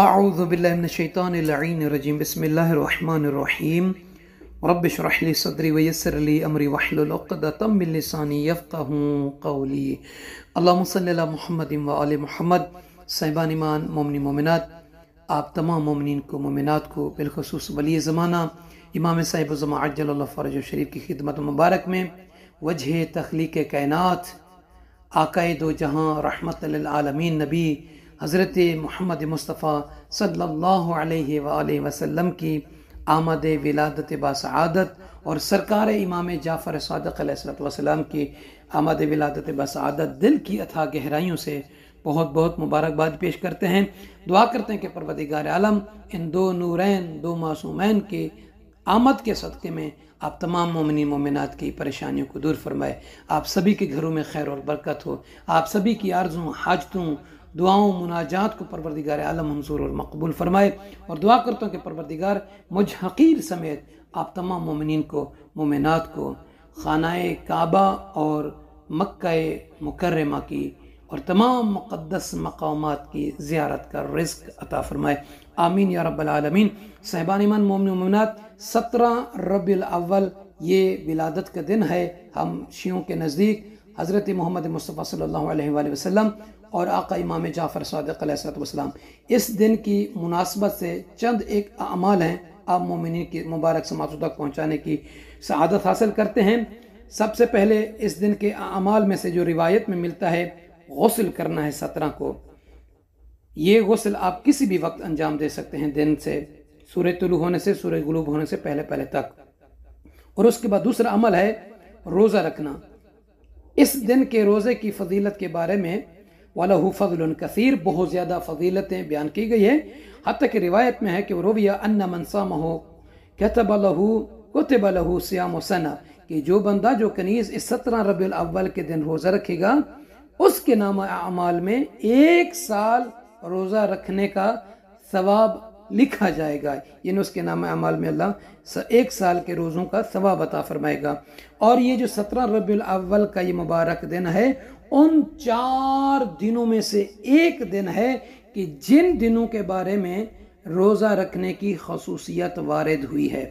आउज़बिल्लिनशैतानरजीम बसमीम रबशरहली सदरी वयसरली अमरी वाहलतमिलसानी यफ़ाहूली अल्लाम महमद वाल महमद साहिबान ईमान ममनी मोमिनत आप तमाम ममिन को ममिनत को बिलखसूस वली ज़माना इमाम साहिब जमाजल फ़रज शरीफ की खिदमत मुबारक में वजह तख्लीक कायनत आकाए दो जहाँ रहमत आलमीन नबी हज़रत मोहम्मद मुस्तफ़ा सल्लल्लाहु अलैहि सल्ला वसल्लम की आमद विलादत बासआदत और सरकार इमाम जाफ़र वसलम की आमद विलादत बसआदत दिल की अथा गहराइयों से बहुत बहुत मुबारकबाद पेश करते हैं दुआ करते हैं कि परवदिगार आलम इन दो नूरैन दो मासूमैन के आमद के सदक़े में आप तमाम ममिन ममिनत की परेशानियों को दूर फरमाए आप सभी के घरों में खैर और बरकत हो आप सभी की आर्जों हाजतों दुआओं मुनाजात को परवरदिगार आलम मंसूर और मकबूल फरमाए और दुआ करता हूँ कि परवरदिगार मुझ हकीर समेत आप तमाम ममिन को ममिनत को खाना काबा और मक्का मुकर्रमा की और तमाम मुक़दस मकाम की ज्यारत का रिस्क अता फरमाए आमीन या रबालमीन साहबान इमान मोमिन ममिनत सत्रह रबी अव्वल ये विलादत का दिन है हम शियों के नज़दीक हज़रत मोहम्मद मुस्तफ़ा सल्ला वसलम और आका इमाम जाफ़र सदक़लाम इस दिन की मुनासबत से चंद एक अमाल हैं आप मोमिन की मुबारक समाज तक पहुँचाने की शहादत हासिल करते हैं सबसे पहले इस दिन के अमाल में से जो रिवायत में मिलता है गसल करना है सत्रह को ये गसल आप किसी भी वक्त अंजाम दे सकते हैं दिन से सूर्य तुलु होने से सूर्य गलूब होने से पहले पहले तक और उसके बाद दूसरा अमल है रोज़ा रखना इस दिन के रोज़े की फजीलत के बारे में वाला फजल कसीर बहुत ज़्यादा फजीलतें बयान की गई है हती कि रिवायत में है कि रविया अन्ना मनसाम हो कहतब लहू कुतब लहू श्याम सना कि जो बंदा जो कनीज़ इस सत्रह रबी अव्वल के दिन रोज़ा रखेगा उसके नाम अमाल में एक साल रोज़ा रखने का सवाब लिखा जाएगा ये उसके नाम अमाल में अल्लाह एक साल के रोज़ों का सवाब अता फरमाएगा और ये जो सत्रह रबील अव्वल का ये मुबारक दिन है उन चार दिनों में से एक दिन है कि जिन दिनों के बारे में रोज़ा रखने की खसूसियत वारद हुई है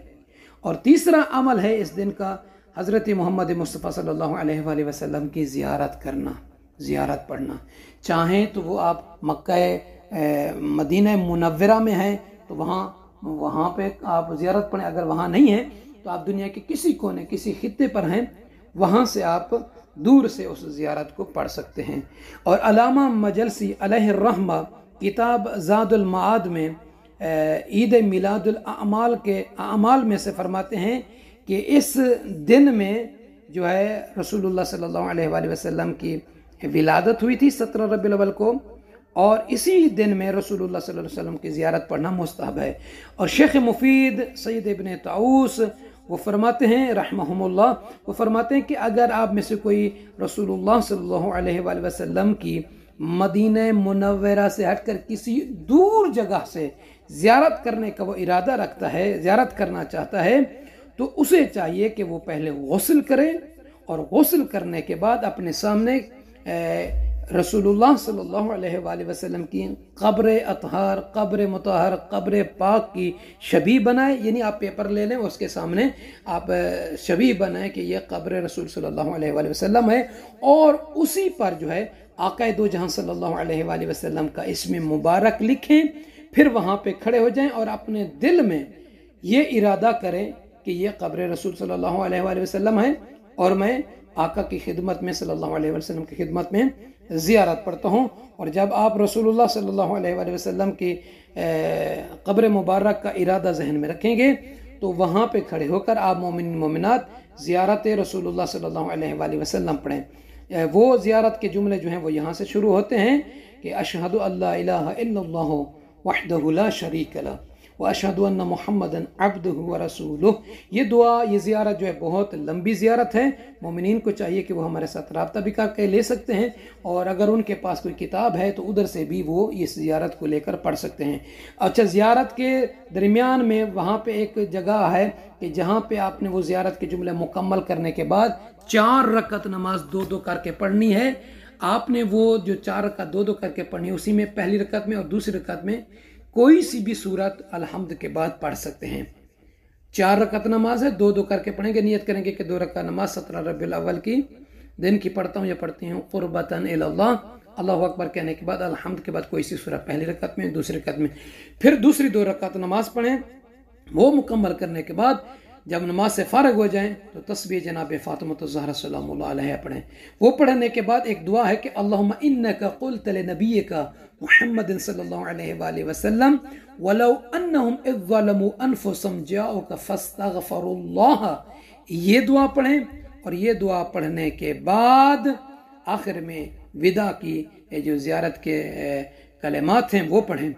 और तीसरा अमल है इस दिन का हज़रत मोहम्मद मुस्तफ़ा सल्ह वसम की ज़ियारत करना ज्यारत पढ़ना चाहें तो वो आप मक्का मदीना मुनवरा में हैं तो वहाँ वहाँ पे आप ज़्यारत पढ़ें अगर वहाँ नहीं है तो आप दुनिया के किसी कोने किसी खत्े पर हैं वहाँ से आप दूर से उस ज़्यारत को पढ़ सकते हैं और अलामा मजलसी अलहमा किताब ज़ादुलमाद में ईद मिलादुलमाल के अमाल में से फरमाते हैं कि इस दिन में जो है रसूलुल्लाह सल्लल्लाहु अलैहि वसल्लम की विलादत हुई थी सत्रह रबी को और इसी दिन में रसूलुल्लाह सल्लल्लाहु अलैहि वसल्लम की ज़ियारत पढ़ना मुस्तहब है और शेख मुफीद सैद इबन ताउस वो फरमाते हैं रहमहुल्ला वो फरमाते हैं कि अगर आप में से कोई रसूलुल्लाह सल्लल्लाहु अलैहि वसल्लम की मदीन मुनवरा से हटकर किसी दूर जगह से ज़्यारत करने का वो इरादा रखता है ज़्यारत करना चाहता है तो उसे चाहिए कि वो पहले गसल करें और गसल करने के बाद अपने सामने ए, रसूलुल्लाह सल्लल्लाहु अलैहि वसल्लम की कब्र अतहार कब्र मतहर कब्र पाक की शबी बनाए यानी आप पेपर ले लें उसके सामने आप शबी बनाएं कि यह कब्र रसूल सल्लल्लाहु अलैहि वसल्लम है और उसी पर जो है आका दो जहाँ सल्लल्लाहु अलैहि वसल्लम का इसमें मुबारक लिखें फिर वहाँ पर खड़े हो जाएँ और अपने दिल में ये इरादा करें कि यह कब्र रसूल सल्लल्लाहु अलैहि वसल्लम है और मैं आका की खिदमत में सल्लल्लाहु अलैहि वसल्लम की खिदमत में ज़ियारत पढ़ता हूँ और जब आप रसूलुल्लाह सल्लल्लाहु अलैहि वसल्लम की कब्र मुबारक का इरादा जहन में रखेंगे तो वहाँ पे खड़े होकर आप मोमिन मोमिनत ज़ियारत रसूलुल्लाह सल्लल्लाहु अलैहि वसल्लम पढ़ें वो ज़ियारत के जुमले जो हैं वो यहाँ से शुरू होते हैं कि अशहद अल्ला वाहदहुल्ला शरीक अला व महमद महमदन अब्द रसूल ये दुआ ये ज़ियारत जो है बहुत लंबी ज़ियारत है मोमिन को चाहिए कि वो हमारे साथ रबता भी करके ले सकते हैं और अगर उनके पास कोई किताब है तो उधर से भी वो इस ज़ियारत को लेकर पढ़ सकते हैं अच्छा ज़ियारत के दरमियान में वहाँ पर एक जगह है कि जहाँ पर आपने वो ज़्यारत के जुमले मुकम्मल करने के बाद चार रकत नमाज दो दो करके पढ़नी है आपने वो जो चार रकत दो दो करके पढ़नी है उसी में पहली रकत में और दूसरी रकत में कोई सी भी सूरत अलहमद के बाद पढ़ सकते हैं चार रकत नमाज है दो दो करके पढ़ेंगे नियत करेंगे कि दो रकत नमाज सत्रह रबील की दिन की पढ़ता हूँ या पढ़ती हूँ क़ुरबतन अल्लाह अकबर कहने के बाद अलहमद के बाद कोई सी सूरत पहली रकत में दूसरी रकत में फिर दूसरी दो रकत नमाज पढ़ें वो मुकम्मल करने के बाद जब नमाज से फारग हो जाएं तो तस्वीर जनाब फ़ातमत तो सल्लल्लाहु पढ़ें वो पढ़ने के बाद एक दुआ है कि अल्लाह का कुल तले नबी का मोहम्मद वसलम वलम ये दुआ पढ़ें और ये दुआ पढ़ने के बाद आखिर में विदा की जो ज़्यारत के कलेमात हैं वो पढ़ें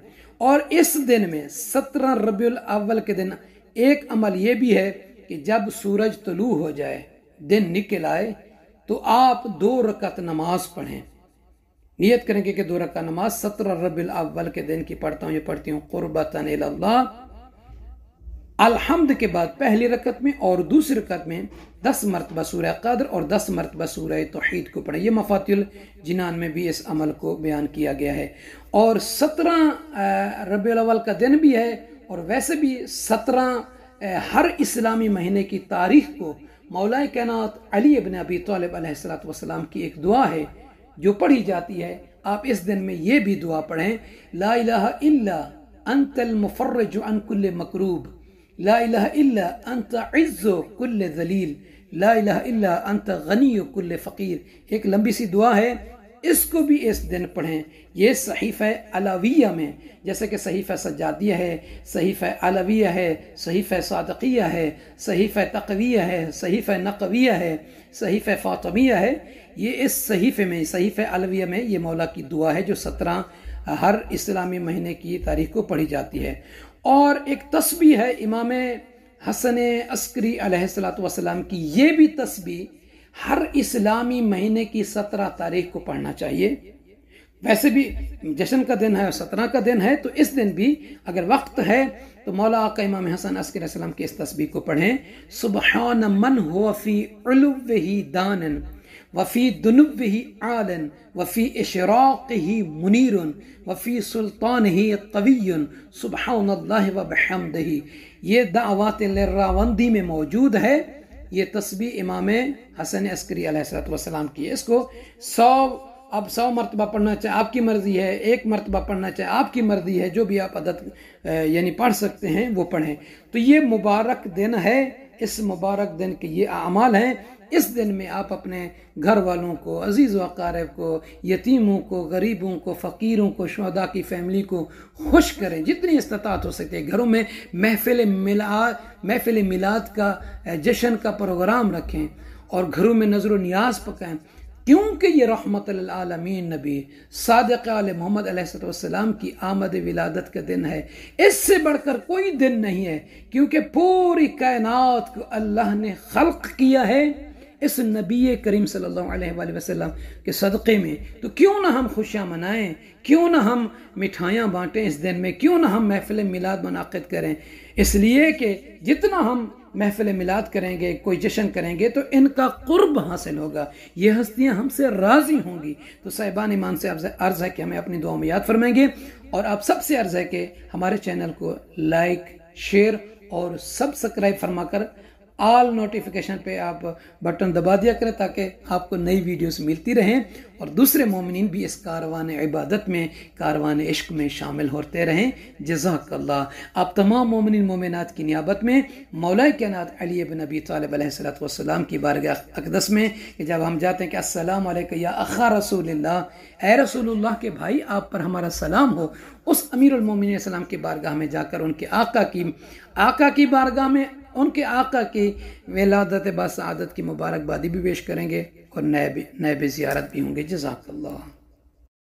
और इस दिन में सत्रह रबी अव्वल के दिन एक अमल ये भी है कि जब सूरज तलू हो जाए दिन निकल आए तो आप दो रकत नमाज पढ़ें नियत करेंगे कि दो रकत नमाज सत्रह रबिल अव्वल के दिन की पढ़ता हूँ ये पढ़ती हूँ कुर्बतन अलहमद के बाद पहली रकत में और दूसरी रकत में दस मरतबा सूर कदर और दस मरतबा सूर तोहद को पढ़ें यह मफातिल जिनान में भी इस अमल को बयान किया गया है और सत्रह रबी अव्वल का दिन भी है और वैसे भी सत्रह हर इस्लामी महीने की तारीख को मौलाए कैनात अली अबन अबी तलबलाम की एक दुआ है जो पढ़ी जाती है आप इस दिन में ये भी दुआ पढ़ें ला इला अंतल मुफर्रज अन कुल्ल मकरूब ला इला अंत इज़्ज़ो कुल्ल जलील ला इला अंत गनी कुल्ल फ़कीर एक लंबी सी दुआ है इसको भी इस दिन पढ़ें ये सहीफ़ अलविया में जैसे कि सहीफ़ सजादिया है सहीफ़ अलविया है सहीफ़ सदकिया है सहीफ़ तकविया है सहीफ़ नकविया है सहीफ़ फ़ातमिया है ये इस सहीफ़े में सहीफ़ अलविया में ये मौला की दुआ है जो सत्रह हर इस्लामी महीने की तारीख को पढ़ी जाती है और एक तस्वीर है इमाम हसन अस्करी सलाम की ये भी तस्वीर हर इस्लामी महीने की सत्रह तारीख को पढ़ना चाहिए वैसे भी जश्न का दिन है और सत्रह का दिन है तो इस दिन भी अगर वक्त है तो मौला आका इमाम हसन अस्कर की के इस तस्वीर को पढ़ें सुबह मन हो वफ़ी दानन वफ़ी दुनब ही आलन वफ़ी इशराक ही मुनीर वफ़ी सुल्तान ही तवीन सुबह वबहमद ये दावात रावंदी में मौजूद है ये तस्वीर इमाम हसन अस्करी वसलाम की है इसको सौ आप सौ मरतबा पढ़ना चाहे आपकी मर्ज़ी है एक मरतबा पढ़ना चाहे आपकी मर्ज़ी है जो भी आप अदत यानी पढ़ सकते हैं वो पढ़ें तो ये मुबारक दिन है इस मुबारक दिन के ये अमाल हैं इस दिन में आप अपने घर वालों को अजीज़ वकारब को यतीमों को गरीबों को फ़कीरों को शहदा की फैमिली को खुश करें जितनी इस्तात हो सके घरों में महफिल मिला महफिल मिलाद का जश्न का प्रोग्राम रखें और घरों में नजर व न्याज पकाएँ क्योंकि ये रहमत आलमीन नबी सादक आल मोहम्मद वसलाम की आमद विलादत का दिन है इससे बढ़कर कोई दिन नहीं है क्योंकि पूरी कायनात को अल्लाह ने खल्क किया है इस नबी करीम सल्ला वसम के सदक़े में तो क्यों ना हम खुशियाँ मनाएँ क्यों ना हम मिठाइयाँ बाँटें इस दिन में क्यों ना हम महफिल मिलाद मनद करें इसलिए कि जितना हम महफिल मिलाद करेंगे कोई जश्न करेंगे तो इनका कुर्ब हासिल होगा ये हस्तियाँ हमसे राज़ी होंगी तो साहिबान ईमान से आपसे अर्ज़ है कि हमें अपनी दुआ में याद फरमाएंगे और आप सबसे अर्ज़ है कि हमारे चैनल को लाइक शेयर और सब्सक्राइब फरमा कर आल नोटिफिकेशन पे आप बटन दबा दिया करें ताकि आपको नई वीडियोस मिलती रहें और दूसरे मोमिन भी इस कारवान इबादत में कारवान इश्क में शामिल होते रहें जजाकल्ला आप तमाम मोमिन मोमिनत की नियाबत में मौलाए के नात अली बिन नबी तसलाम की बारगाह अकदस में कि जब हम जाते हैं कि अस्सलाम या अखा रसूल ए रसूलुल्लाह के भाई आप पर हमारा सलाम हो उस अमीर उलमोमिन के बारगाह में जाकर उनके आका की आका की बारगाह में उनके आका की विलादत बस आदत की मुबारकबादी भी पेश करेंगे और नए नए ज्यारत भी होंगे जजाकल्ला